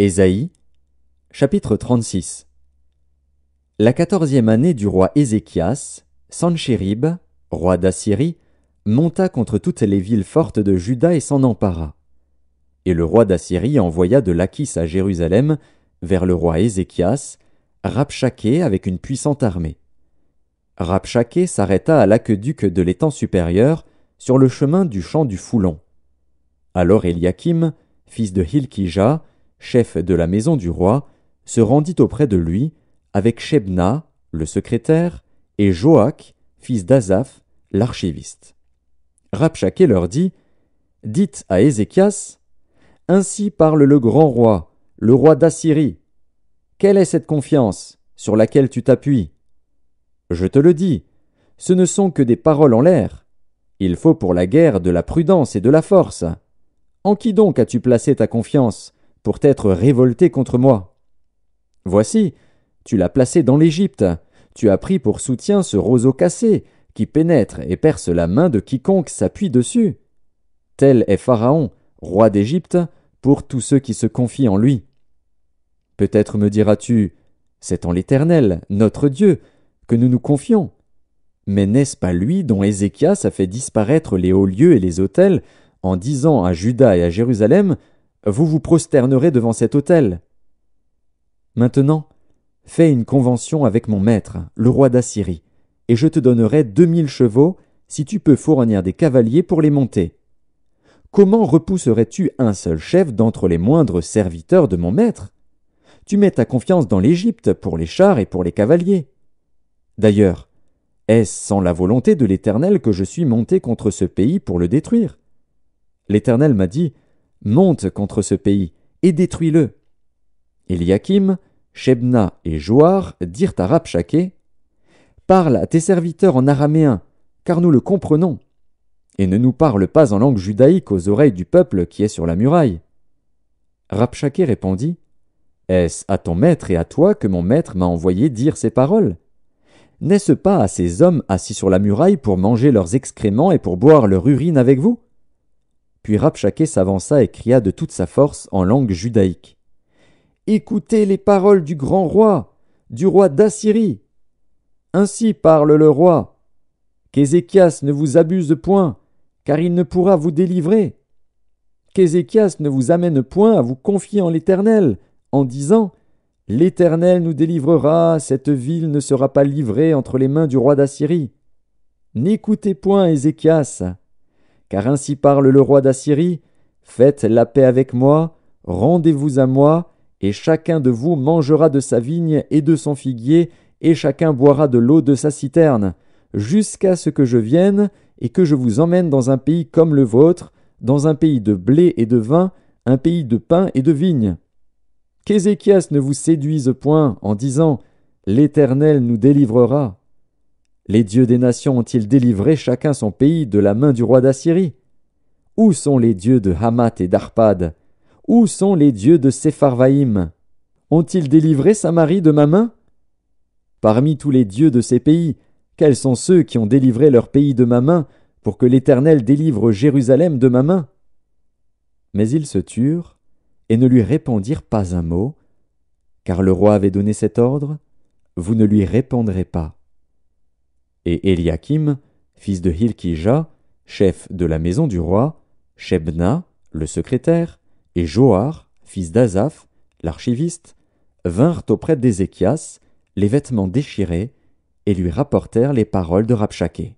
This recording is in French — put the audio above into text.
Ésaïe, chapitre 36 La quatorzième année du roi Ézéchias, Sanchérib, roi d'Assyrie, monta contre toutes les villes fortes de Juda et s'en empara. Et le roi d'Assyrie envoya de Lachis à Jérusalem, vers le roi Ézéchias, Rapchaké avec une puissante armée. Rapchaké s'arrêta à l'aqueduc de l'étang supérieur, sur le chemin du champ du Foulon. Alors Eliakim, fils de Hilkija, chef de la maison du roi, se rendit auprès de lui avec Shebna, le secrétaire, et Joach, fils d'Azaph, l'archiviste. Rabchaké leur dit Dites à Ézéchias Ainsi parle le grand roi, le roi d'Assyrie. Quelle est cette confiance sur laquelle tu t'appuies Je te le dis, ce ne sont que des paroles en l'air. Il faut pour la guerre de la prudence et de la force. En qui donc as-tu placé ta confiance pour t'être révolté contre moi. Voici, tu l'as placé dans l'Égypte, tu as pris pour soutien ce roseau cassé, qui pénètre et perce la main de quiconque s'appuie dessus. Tel est Pharaon, roi d'Égypte, pour tous ceux qui se confient en lui. Peut-être me diras-tu, c'est en l'Éternel, notre Dieu, que nous nous confions. Mais n'est-ce pas lui dont Ézéchias a fait disparaître les hauts lieux et les autels, en disant à Judas et à Jérusalem, vous vous prosternerez devant cet autel. Maintenant, fais une convention avec mon maître, le roi d'Assyrie, et je te donnerai deux mille chevaux si tu peux fournir des cavaliers pour les monter. Comment repousserais-tu un seul chef d'entre les moindres serviteurs de mon maître Tu mets ta confiance dans l'Égypte pour les chars et pour les cavaliers. D'ailleurs, est-ce sans la volonté de l'Éternel que je suis monté contre ce pays pour le détruire L'Éternel m'a dit monte contre ce pays et détruis-le. Eliakim, Shebna et Joar dirent à Rabshakeh Parle à tes serviteurs en araméen, car nous le comprenons, et ne nous parle pas en langue judaïque aux oreilles du peuple qui est sur la muraille. Rabshakeh répondit Est-ce à ton maître et à toi que mon maître m'a envoyé dire ces paroles N'est-ce pas à ces hommes assis sur la muraille pour manger leurs excréments et pour boire leur urine avec vous puis s'avança et cria de toute sa force en langue judaïque. Écoutez les paroles du grand roi, du roi d'Assyrie. Ainsi parle le roi. Qu'Ézéchias ne vous abuse point, car il ne pourra vous délivrer. Qu'Ézéchias ne vous amène point à vous confier en l'Éternel, en disant L'Éternel nous délivrera, cette ville ne sera pas livrée entre les mains du roi d'Assyrie. N'écoutez point Ézéchias. Car ainsi parle le roi d'Assyrie, Faites la paix avec moi, rendez-vous à moi, et chacun de vous mangera de sa vigne et de son figuier, et chacun boira de l'eau de sa citerne, jusqu'à ce que je vienne, et que je vous emmène dans un pays comme le vôtre, dans un pays de blé et de vin, un pays de pain et de vigne. Qu'Ézéchias ne vous séduise point en disant L'Éternel nous délivrera. Les dieux des nations ont-ils délivré chacun son pays de la main du roi d'Assyrie Où sont les dieux de Hamath et d'Arpad Où sont les dieux de Sepharvaïm Ont-ils délivré Samarie de ma main Parmi tous les dieux de ces pays, quels sont ceux qui ont délivré leur pays de ma main pour que l'Éternel délivre Jérusalem de ma main Mais ils se turent et ne lui répondirent pas un mot, car le roi avait donné cet ordre, Vous ne lui répondrez pas et Eliakim, fils de Hilkija, chef de la maison du roi, Shebna, le secrétaire, et Joar, fils d'Azaph, l'archiviste, vinrent auprès d'Ézéchias, les vêtements déchirés, et lui rapportèrent les paroles de Rabshakeh.